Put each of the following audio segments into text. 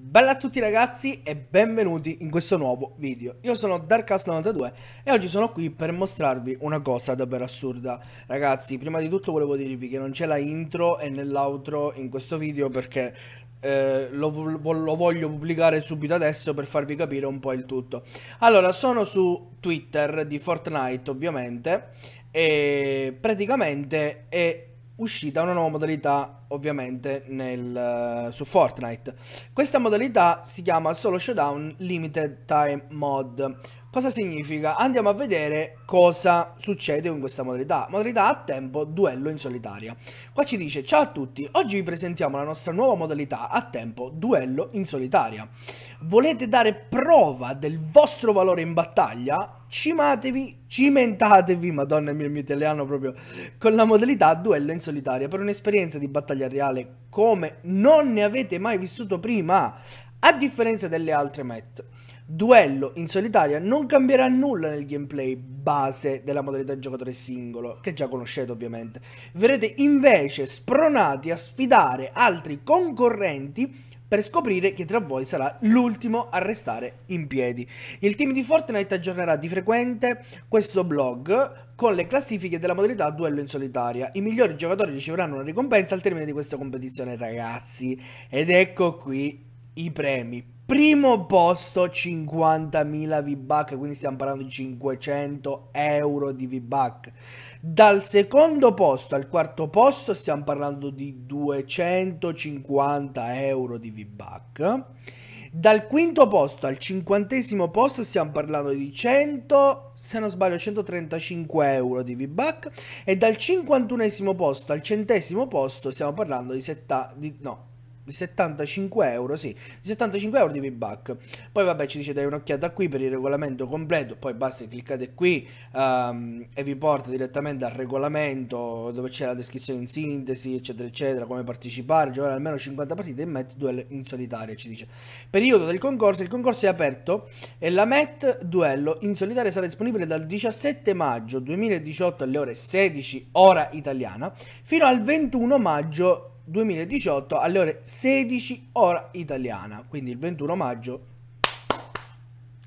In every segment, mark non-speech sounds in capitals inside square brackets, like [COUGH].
Bella a tutti ragazzi e benvenuti in questo nuovo video Io sono Darkcast92 e oggi sono qui per mostrarvi una cosa davvero assurda Ragazzi prima di tutto volevo dirvi che non c'è la intro e nell'outro in questo video perché eh, lo, lo, voglio pubblicare subito adesso per farvi capire un po' il tutto Allora sono su Twitter di Fortnite ovviamente e praticamente è uscita una nuova modalità ovviamente nel, eh, su Fortnite. Questa modalità si chiama solo Showdown Limited Time Mod. Cosa significa? Andiamo a vedere cosa succede con questa modalità. Modalità a tempo, duello in solitaria. Qua ci dice, ciao a tutti, oggi vi presentiamo la nostra nuova modalità a tempo, duello in solitaria. Volete dare prova del vostro valore in battaglia? Cimatevi, cimentatevi, madonna mia, il mio italiano proprio, con la modalità duello in solitaria per un'esperienza di battaglia reale come non ne avete mai vissuto prima a differenza delle altre Met, duello in solitaria non cambierà nulla nel gameplay base della modalità giocatore singolo, che già conoscete ovviamente. Verrete invece spronati a sfidare altri concorrenti per scoprire chi tra voi sarà l'ultimo a restare in piedi. Il team di Fortnite aggiornerà di frequente questo blog con le classifiche della modalità duello in solitaria. I migliori giocatori riceveranno una ricompensa al termine di questa competizione, ragazzi. Ed ecco qui i premi. Primo posto 50.000 V-Buck, quindi stiamo parlando di 500 euro di V-Buck. Dal secondo posto al quarto posto stiamo parlando di 250 euro di V-Buck. Dal quinto posto al cinquantesimo posto stiamo parlando di 100, se non sbaglio, 135 euro di V-Buck. E dal cinquantunesimo posto al centesimo posto stiamo parlando di, setta, di no, di 75 euro, sì, di 75 euro di V-Buck. Poi vabbè ci dice dai un'occhiata qui per il regolamento completo, poi basta cliccate qui um, e vi porta direttamente al regolamento dove c'è la descrizione in sintesi eccetera eccetera, come partecipare, giocare almeno 50 partite e Met duello in solitaria ci dice. Periodo del concorso, il concorso è aperto e la Met duello in solitaria sarà disponibile dal 17 maggio 2018 alle ore 16 ora italiana fino al 21 maggio 2018 alle ore 16 ora italiana, quindi il 21 maggio.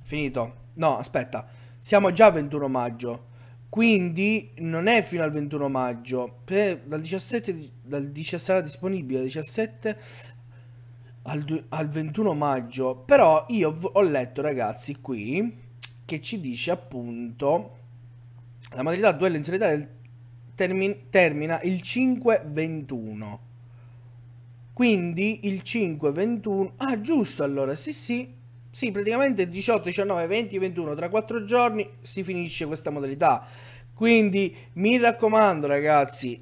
Finito. No, aspetta, siamo già 21 maggio, quindi non è fino al 21 maggio, per, dal 17, dal sarà disponibile, dal 17 al, al 21 maggio, però io ho letto ragazzi qui che ci dice appunto la modalità duello in solitaria termina il 5-21 quindi il 5, 21... Ah, giusto allora, sì sì. Sì, praticamente 18, 19, 20, 21, tra 4 giorni si finisce questa modalità. Quindi mi raccomando ragazzi,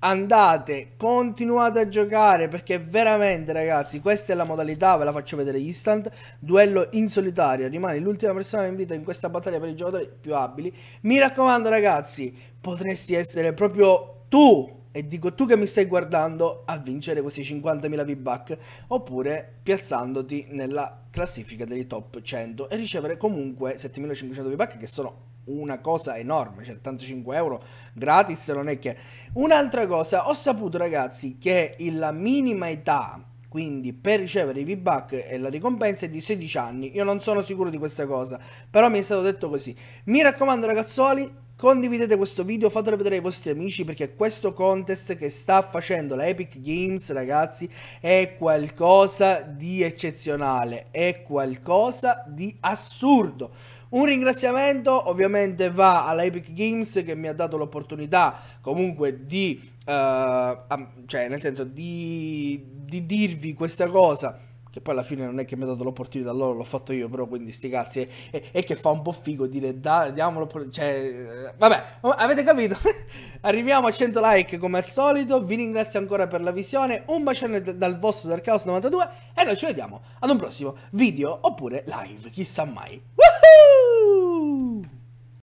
andate, continuate a giocare perché veramente ragazzi questa è la modalità, ve la faccio vedere instant, duello in solitaria, rimane l'ultima persona in vita in questa battaglia per i giocatori più abili. Mi raccomando ragazzi, potresti essere proprio tu e dico tu che mi stai guardando a vincere questi 50.000 V-Buck oppure piazzandoti nella classifica dei top 100 e ricevere comunque 7.500 V-Buck che sono una cosa enorme, cioè 75 euro gratis non è che... Un'altra cosa, ho saputo ragazzi che la minima età quindi per ricevere i V-Buck e la ricompensa è di 16 anni, io non sono sicuro di questa cosa, però mi è stato detto così. Mi raccomando ragazzoli, Condividete questo video, fatelo vedere ai vostri amici perché questo contest che sta facendo la Epic Games, ragazzi, è qualcosa di eccezionale, è qualcosa di assurdo. Un ringraziamento ovviamente va alla Epic Games che mi ha dato l'opportunità comunque di, uh, cioè nel senso di, di dirvi questa cosa che poi alla fine non è che mi ha dato l'opportunità loro, l'ho fatto io però, quindi sti cazzi, e, e, e che fa un po' figo dire da, diamolo, cioè, eh, vabbè, avete capito? [LAUGHS] Arriviamo a 100 like come al solito, vi ringrazio ancora per la visione, un bacione dal vostro Dark House 92 e noi ci vediamo ad un prossimo video oppure live, chissà mai. Woo!